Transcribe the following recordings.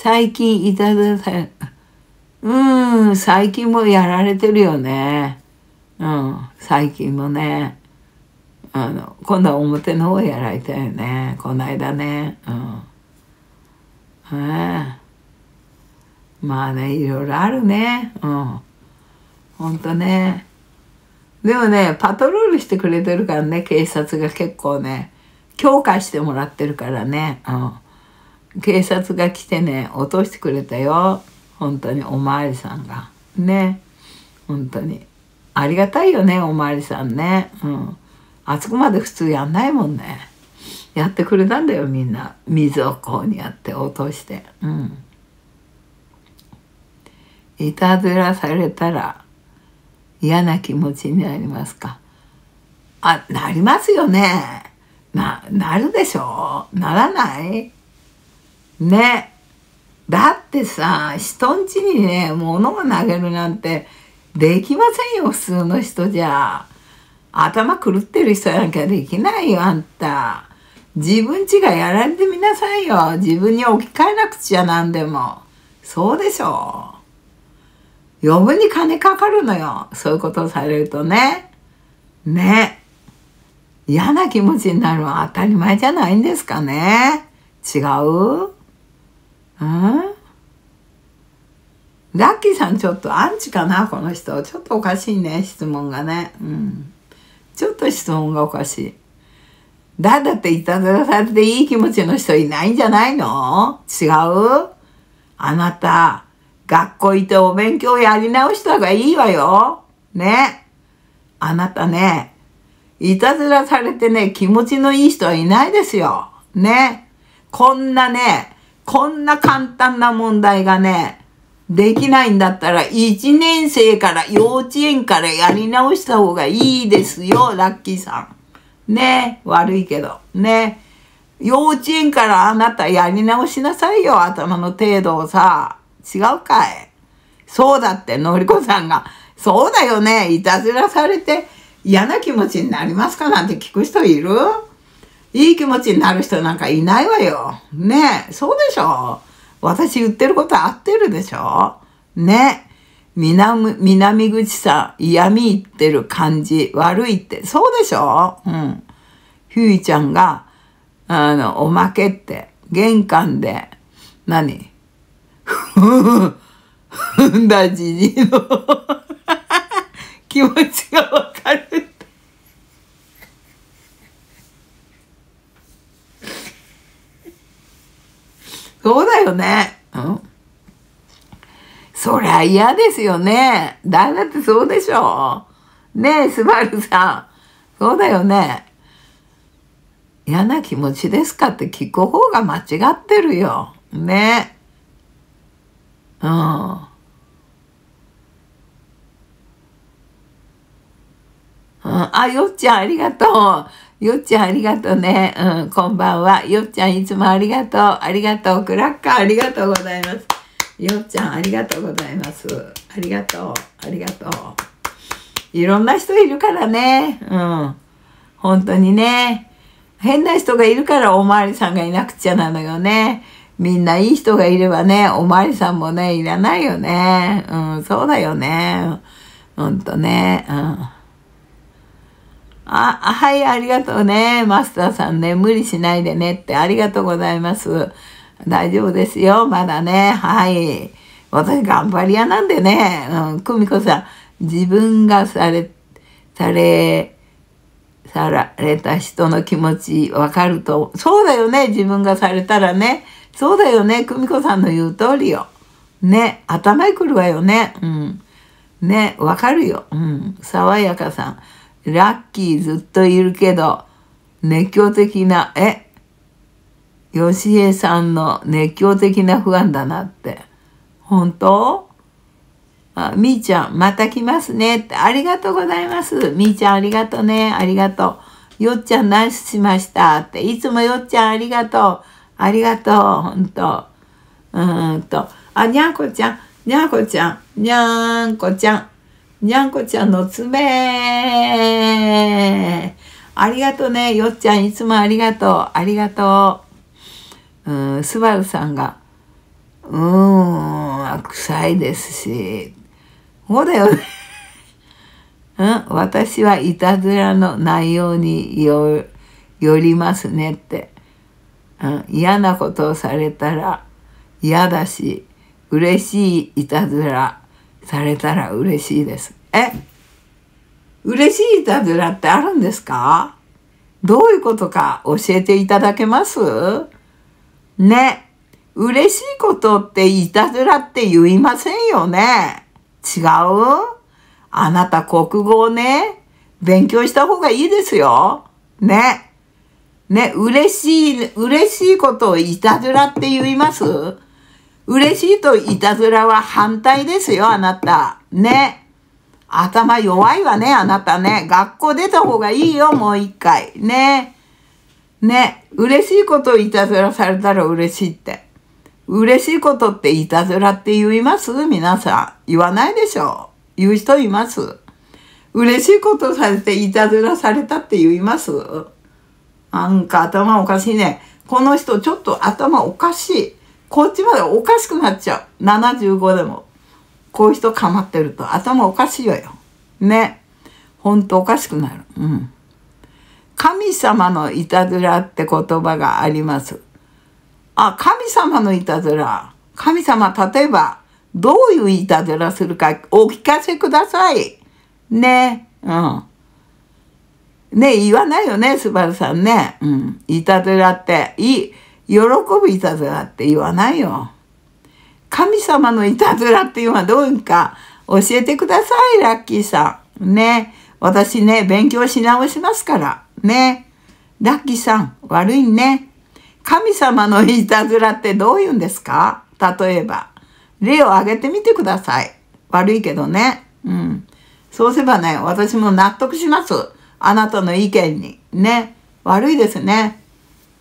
最近いただいた、うん、最近もやられてるよね。うん、最近もね。あの、今度は表の方やられたよね。この間ね。うん。まあね、いろいろあるね。うん。ほんとね。でもね、パトロールしてくれてるからね、警察が結構ね、強化してもらってるからね。うん。警察が来てね落としてくれたよ本当にお巡りさんがね本当にありがたいよねお巡りさんねうんあそこまで普通やんないもんねやってくれたんだよみんな水をこうにやって落としてうんいたずらされたら嫌な気持ちになりますかあなりますよねななるでしょならないねだってさ人んちにね物を投げるなんてできませんよ普通の人じゃ頭狂ってる人なんかできないよあんた自分ちがやられてみなさいよ自分に置き換えなくちゃなんでもそうでしょ余分に金かかるのよそういうことされるとねね嫌な気持ちになるのは当たり前じゃないんですかね違うん。ラッキーさんちょっとアンチかなこの人。ちょっとおかしいね、質問がね。うん。ちょっと質問がおかしい。だ、だっていたずらされていい気持ちの人いないんじゃないの違うあなた、学校行ってお勉強やり直した方がいいわよ。ね。あなたね、いたずらされてね、気持ちのいい人はいないですよ。ね。こんなね、こんな簡単な問題がね、できないんだったら、1年生から、幼稚園からやり直した方がいいですよ、ラッキーさん。ね悪いけど。ね幼稚園からあなたやり直しなさいよ、頭の程度をさ。違うかいそうだって、のりこさんが。そうだよね、いたずらされて嫌な気持ちになりますかなんて聞く人いるいい気持ちになる人なんかいないわよ。ねえ、そうでしょ私言ってること合ってるでしょねえ。南、南口さん、嫌み言ってる感じ、悪いって、そうでしょうん。ひゅいちゃんが、あの、おまけって、玄関で、何 ふんだじじの 気持ちがわかるそうだよね。うん。そりゃ嫌ですよね。だってそうでしょう。ねえ、スバルさん。そうだよね。嫌な気持ちですかって聞く方が間違ってるよ。ねえ。うん。うん、あ、よっちゃん、ありがとう。よっちゃんありがとうね。うん、こんばんは。よっちゃんいつもありがとう。ありがとう。クラッカーありがとうございます。よっちゃんありがとうございます。ありがとう。ありがとう。いろんな人いるからね。うん。本当にね。変な人がいるからおまわりさんがいなくちゃなのよね。みんないい人がいればね、おまわりさんもね、いらないよね。うん、そうだよね。ほんとね。うん。あ、はい、ありがとうね。マスターさんね、無理しないでねって、ありがとうございます。大丈夫ですよ、まだね。はい。私、頑張り屋なんでね。うん、久美子さん、自分がされ、され、された人の気持ちわかると、そうだよね、自分がされたらね。そうだよね、久美子さんの言う通りよ。ね、頭にくるわよね。うん。ね、わかるよ。うん。爽やかさん。ラッキーずっといるけど、熱狂的な、え、吉江さんの熱狂的なファンだなって。本当あみーちゃん、また来ますねって。ありがとうございます。みーちゃん、ありがとうね。ありがとう。よっちゃん、ナイスしましたって。いつもよっちゃん、ありがとう。ありがとう。本当うーんと。あ、にゃんこちゃん、にゃんこちゃん、にゃんこちゃん。にゃんこちゃんの爪ありがとうね。よっちゃん、いつもありがとう。ありがとう。うん、スバルさんが、うーん、臭いですし。そうだよね。うん、私はいたずらの内容によりますねって、うん。嫌なことをされたら嫌だし、嬉しいいたずら。されたら嬉しいです。え嬉しいいたずらってあるんですかどういうことか教えていただけますね。嬉しいことっていたずらって言いませんよね。違うあなた国語をね、勉強した方がいいですよ。ね。ね、嬉しい、嬉しいことをいたずらって言います嬉しいといたずらは反対ですよ、あなた。ね。頭弱いわね、あなたね。学校出た方がいいよ、もう一回。ね。ね。嬉しいことをいたずらされたら嬉しいって。嬉しいことっていたずらって言います皆さん。言わないでしょう。言う人います嬉しいことされていたずらされたって言いますなんか頭おかしいね。この人ちょっと頭おかしい。こっちまでおかしくなっちゃう。75でも。こういう人構ってると頭おかしいわよ。ね。ほんとおかしくなる。うん。神様のいたずらって言葉があります。あ、神様のいたずら。神様、例えば、どういういたずらするかお聞かせください。ね。うん。ね、言わないよね、スバルさんね。うん。いたずらって。いい。喜ぶいたずらって言わないよ。神様のいたずらっていうのはどうか教えてください、ラッキーさん。ね。私ね、勉強し直しますから。ね。ラッキーさん、悪いね。神様のいたずらってどういうんですか例えば。例を挙げてみてください。悪いけどね。うん。そうすればね、私も納得します。あなたの意見に。ね。悪いですね。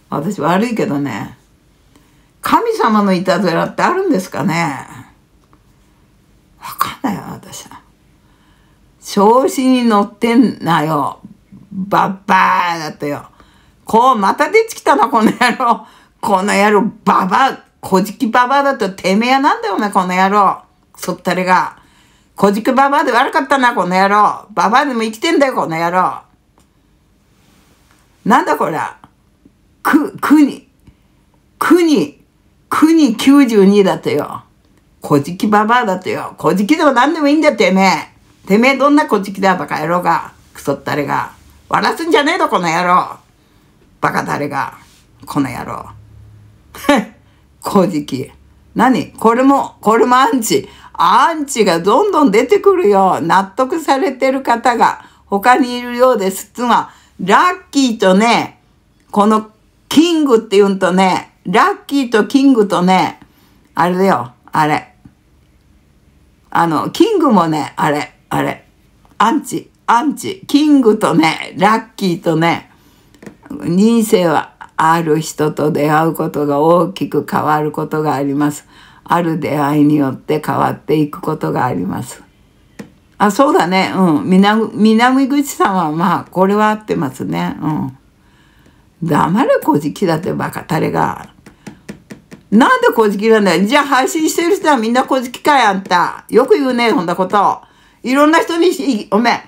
私悪いけどね、神様のいたずらってあるんですかねわかんないよ、私は。調子に乗ってんなよ。バッバーだっよ。こう、また出てきたな、この野郎。この野郎、ババこじきババだと、てめえなんだよね、この野郎。そったれが。こじきババで悪かったな、この野郎。ババでも生きてんだよ、この野郎。なんだこりゃ。く、くに、くに、くに92だとよ。こじきばばあだとよ。こじきでも何でもいいんだよ、てめえ。てめえどんなこじきだ、バカ野郎が。クソったれが。笑すんじゃねえぞ、この野郎。バカれが。この野郎。こじき。何これも、これもアンチ。アンチがどんどん出てくるよ。納得されてる方が他にいるようです。つまラッキーとね、このキングって言うんとね、ラッキーとキングとね、あれだよ、あれ。あの、キングもね、あれ、あれ。アンチ、アンチ。キングとね、ラッキーとね、人生はある人と出会うことが大きく変わることがあります。ある出会いによって変わっていくことがあります。あ、そうだね。うん。南口さんは、まあ、これは合ってますね。うん。黙れ、小じきだってバカタレが。なんで小じきなんだよ。じゃあ配信してる人はみんな小じきかい、あんた。よく言うね、そんなこと。いろんな人に、おめえ、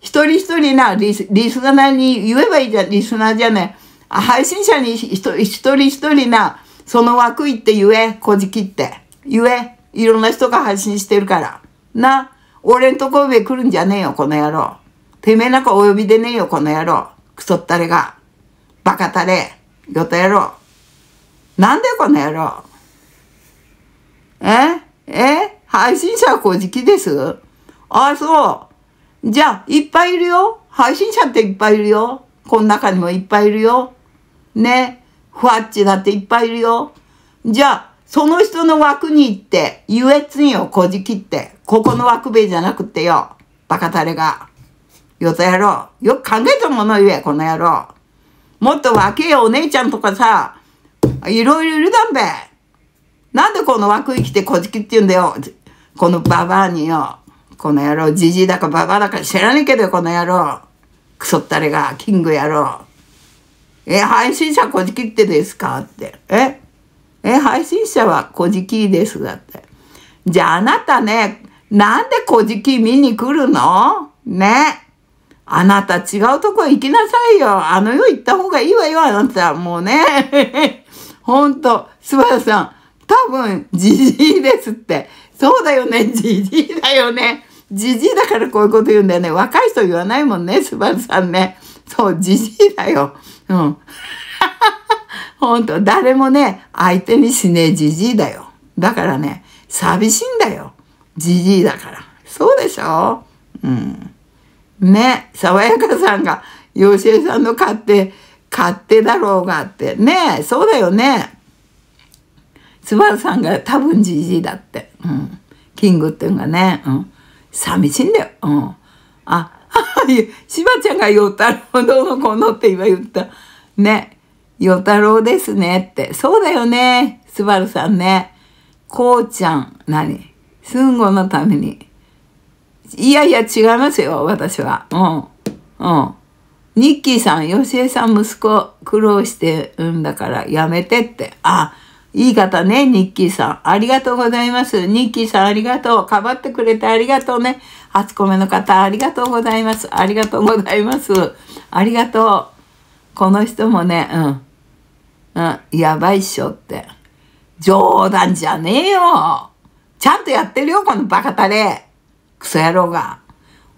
一人一人な、リスリスナーに言えばいいじゃん、リスナーじゃねえ。配信者に一人一人な、その枠行って言え、小じきって。言え、いろんな人が配信してるから。な、俺んとこ上来るんじゃねえよ、この野郎。てめえなんかお呼びでねえよ、この野郎。くそったれが。バカたれ、よた野郎。なんでこの野郎。ええ配信者はこ直ですあ、そう。じゃあ、いっぱいいるよ。配信者っていっぱいいるよ。この中にもいっぱいいるよ。ね。ふわっちだっていっぱいいるよ。じゃあ、その人の枠に行って、優越にをこじきって、ここの枠兵じゃなくてよ。バカタレが。よや野郎。よく考えたもの言え、この野郎。もっと若えお姉ちゃんとかさ、いろいろいるだんべ。なんでこの枠生きてこじきって言うんだよ。このババアによ。この野郎、じじいだかババアだか知らねえけどこの野郎。クソったれが、キング野郎。え、配信者こじきってですかって。ええ、配信者はこじきですだって。じゃああなたね、なんでこじき見に来るのね。あなた違うとこ行きなさいよ。あの世行った方がいいわよ、あなた。もうね。ほんと、スバルさん。多分、じじいですって。そうだよね、じじいだよね。じじいだからこういうこと言うんだよね。若い人言わないもんね、スバルさんね。そう、じじいだよ。うん。ほんと、誰もね、相手にしねえじじいだよ。だからね、寂しいんだよ。じじいだから。そうでしょうん。ね、爽やかさんが、よしえさんの勝手、勝手だろうがって。ね、そうだよね。つばるさんが多分じじいだって。うん。キングっていうのがね、うん。寂しいんだよ。うん。あ、し ばちゃんが与太郎どうのこのって今言った。ね。与太郎ですねって。そうだよね。すばるさんね。こうちゃん、何すんごのために。いやいや、違いますよ、私は。うん。うん。ニッキーさん、よしえさん、息子、苦労してるんだから、やめてって。あ、いい方ね、ニッキーさん。ありがとうございます。ニッキーさん、ありがとう。かばってくれてありがとうね。初コメの方、ありがとうございます。ありがとうございます。ありがとう。この人もね、うん。うん、やばいっしょって。冗談じゃねえよ。ちゃんとやってるよ、このバカタレ。クソ野郎が。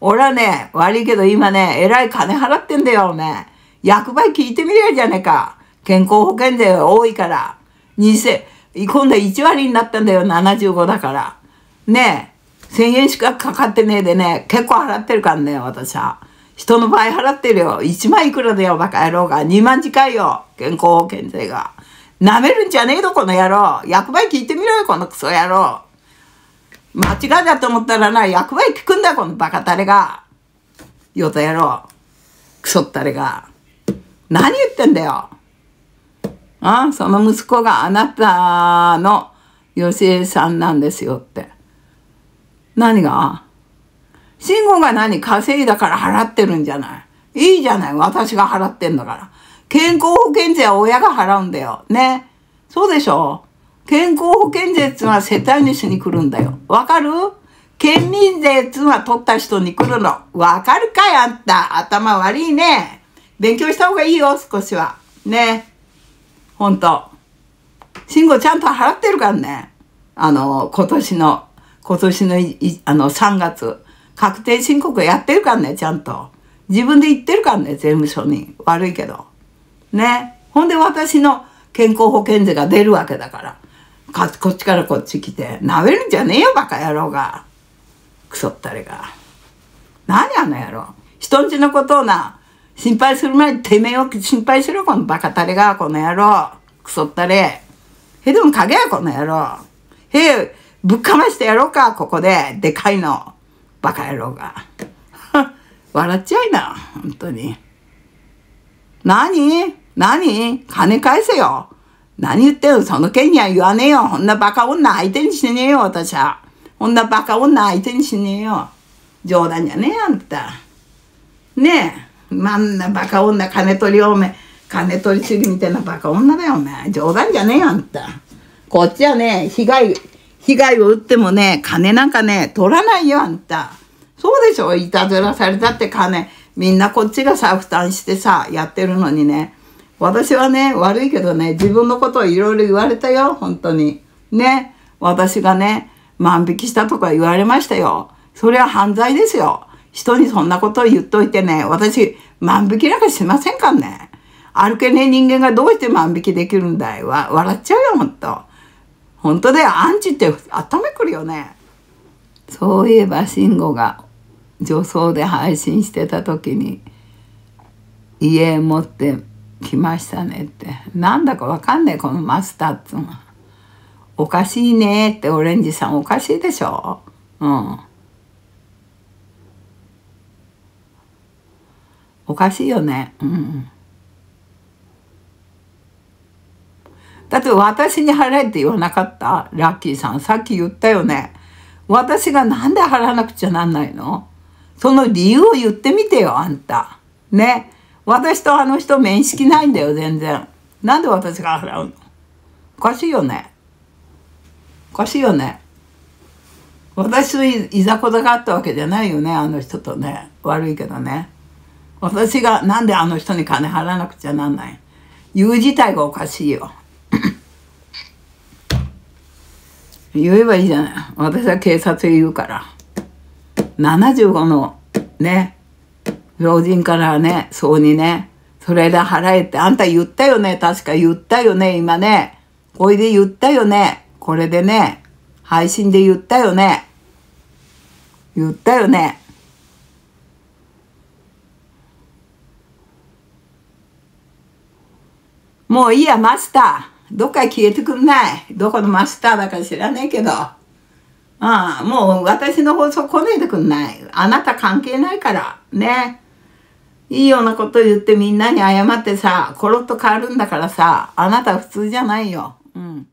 俺はね、悪いけど今ね、えらい金払ってんだよ、おめえ。役場聞いてみりゃじゃねえか。健康保険税多いから。二千、今度は1割になったんだよ、75だから。ねえ、千円しかかかってねえでね、結構払ってるからね、私は。人の倍払ってるよ。1万いくらだよ、バカ野郎が。2万近いよ、健康保険税が。舐めるんじゃねえぞ、この野郎。役場聞いてみろよ、このクソ野郎。間違いだと思ったらな、役割聞くんだ、このバカタレが。ヨタ野郎。クソったれが。何言ってんだよ。あその息子があなたの吉江さんなんですよって。何が慎吾が何稼いだから払ってるんじゃない。いいじゃない。私が払ってんだから。健康保険税は親が払うんだよ。ね。そうでしょ健康保険税つうのは世帯主に来るんだよ。わかる県民税つうのは取った人に来るの。わかるかいあんた。頭悪いね。勉強した方がいいよ、少しは。ね。ほんと。慎吾ちゃんと払ってるからね。あの、今年の、今年のい、あの、3月。確定申告やってるからね、ちゃんと。自分で言ってるからね、税務署に。悪いけど。ね。ほんで私の健康保険税が出るわけだから。こっちからこっち来て、なめるんじゃねえよ、バカ野郎が。クソったれが。何あの野郎。人んちのことをな、心配する前にてめえを心配しろ、このバカたれが、この野郎。クソったれ。へでもかげや、この野郎。へえ、ぶっかましてやろうか、ここで。でかいの。バカ野郎が。笑っちゃいな、本当に。何何金返せよ。何言ってるその件には言わねえよ。こんなバカ女相手にしねえよ、私は。こんなバカ女相手にしねえよ。冗談じゃねえ、あんた。ねえ。まんなバカ女、金取りおめ金取り主義みたいなバカ女だよ、おめ冗談じゃねえよ、あんた。こっちはね、被害、被害を打ってもね、金なんかね、取らないよ、あんた。そうでしょいたずらされたって金。みんなこっちがさ、負担してさ、やってるのにね。私はね、悪いけどね、自分のことをいろいろ言われたよ、本当に。ね、私がね、万引きしたとか言われましたよ。それは犯罪ですよ。人にそんなことを言っといてね、私、万引きなんかしませんかね。歩けねえ人間がどうして万引きできるんだいわ、笑っちゃうよ、本当本当で、だよ、アンチって頭くるよね。そういえば、慎吾が女装で配信してた時に、家持って来ましたねってなんだかわかんねえこのマスターっつうのおかしいねってオレンジさんおかしいでしょうんおかしいよねうんだって私に払えって言わなかったラッキーさんさっき言ったよね私がなんで払わなくちゃなんないのその理由を言ってみてよあんたね私とあの人面識ないんだよ、全然。なんで私が払うのおかしいよね。おかしいよね。私といざこざがあったわけじゃないよね、あの人とね。悪いけどね。私がなんであの人に金払わなくちゃなんない。言う自体がおかしいよ。言えばいいじゃない。私は警察に言うから。75のね、老人からね、そうにね、それで払えって、あんた言ったよね、確か言ったよね、今ね。これで言ったよね、これでね、配信で言ったよね。言ったよね。もういいや、マスター。どっか消えてくんない。どこのマスターだか知らねえけど。ああ、もう私の放送来ねいでくんない。あなた関係ないから。ね。いいようなこと言ってみんなに謝ってさ、コロッと変わるんだからさ、あなた普通じゃないよ。うん。